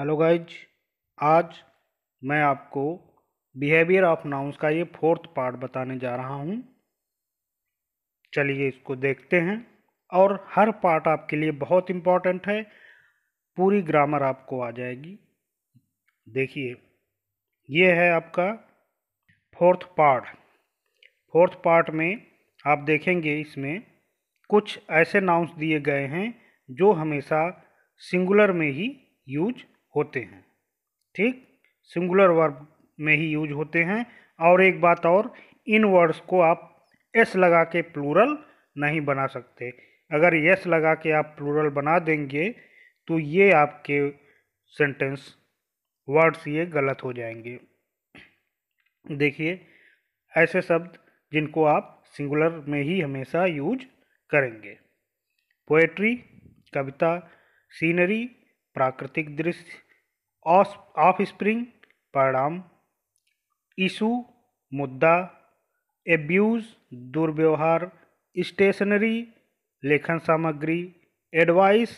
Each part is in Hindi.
हेलो गाइज आज मैं आपको बिहेवियर ऑफ नाउंस का ये फोर्थ पार्ट बताने जा रहा हूँ चलिए इसको देखते हैं और हर पार्ट आपके लिए बहुत इम्पॉर्टेंट है पूरी ग्रामर आपको आ जाएगी देखिए ये है आपका फोर्थ पार्ट फोर्थ पार्ट में आप देखेंगे इसमें कुछ ऐसे नाउंस दिए गए हैं जो हमेशा सिंगुलर में ही यूज होते हैं ठीक सिंगुलर वर्ब में ही यूज होते हैं और एक बात और इन वर्ड्स को आप एस लगा के प्लूरल नहीं बना सकते अगर यस लगा के आप प्लूरल बना देंगे तो ये आपके सेंटेंस वर्ड्स ये गलत हो जाएंगे देखिए ऐसे शब्द जिनको आप सिंगुलर में ही हमेशा यूज करेंगे पोएट्री कविता सीनरी प्राकृतिक दृश्य ऑफ स्प्रिंग परिणाम इशू मुद्दा एब्यूज दुर्व्यवहार स्टेशनरी लेखन सामग्री एडवाइस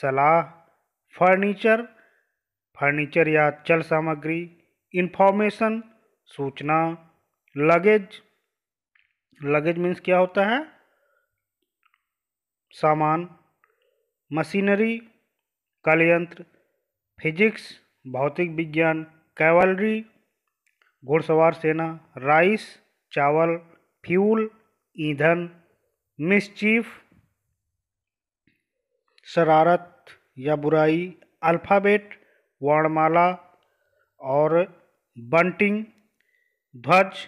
सलाह फर्नीचर फर्नीचर या चल सामग्री इन्फॉर्मेशन सूचना लगेज लगेज मीन्स क्या होता है सामान मशीनरी कलयंत्र फिजिक्स भौतिक विज्ञान कैवलरी घुड़सवार सेना राइस चावल फ्यूल ईंधन मिसचीफ शरारत या बुराई अल्फ़ाबेट वर्णमाला और बंटिंग ध्वज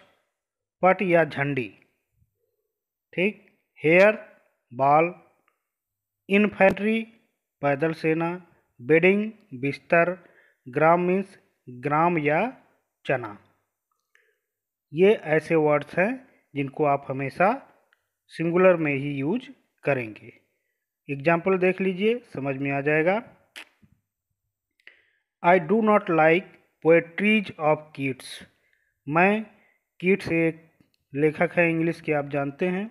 पट या झंडी ठीक हेयर बाल इन्फेंट्री पैदल सेना बेडिंग बिस्तर ग्राम मीन्स ग्राम या चना ये ऐसे वर्ड्स हैं जिनको आप हमेशा सिंगुलर में ही यूज करेंगे एग्जाम्पल देख लीजिए समझ में आ जाएगा I do not like poetries of Keats मैं किड्स एक लेखक हैं इंग्लिश के आप जानते हैं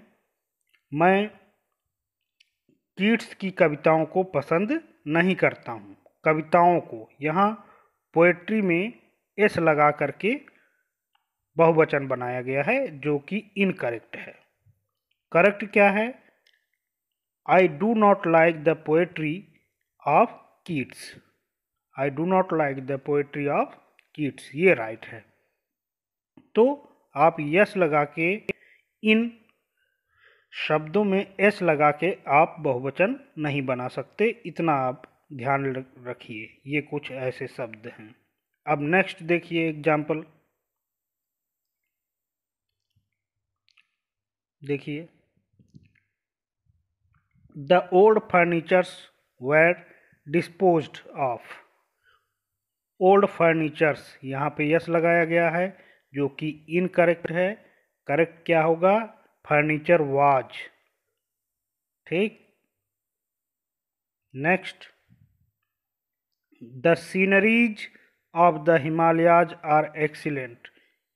मैं कीट्स की कविताओं को पसंद नहीं करता हूँ कविताओं को यहाँ पोएट्री में एस लगा करके बहुवचन बनाया गया है जो कि इनकरेक्ट है करेक्ट क्या है I do not like the poetry of Keats I do not like the poetry of Keats ये राइट है तो आप यस लगा के इन शब्दों में एस लगा के आप बहुवचन नहीं बना सकते इतना आप ध्यान रखिए ये कुछ ऐसे शब्द हैं अब नेक्स्ट देखिए एग्जाम्पल देखिए the old furnitures were dispose of old furnitures यहाँ पे यस लगाया गया है जो कि इनकरेक्ट है करेक्ट क्या होगा फर्नीचर वाज ठीक next the sceneries of the Himalayas are excellent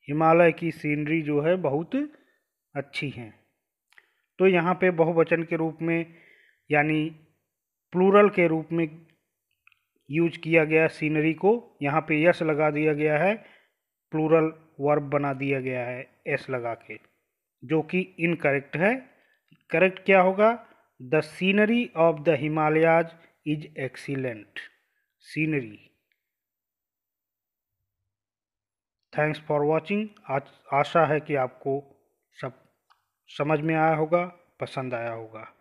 Himalaya की सीनरी जो है बहुत अच्छी हैं तो यहाँ पे बहुवचन के रूप में यानी प्लूरल के रूप में यूज किया गया सीनरी को यहाँ पे यस लगा दिया गया है प्लूरल वर्ब बना दिया गया है एस लगा के जो कि इनकरेक्ट है करेक्ट क्या होगा the scenery of the Himalayas is excellent scenery thanks for watching आशा है कि आपको सब समझ में आया होगा पसंद आया होगा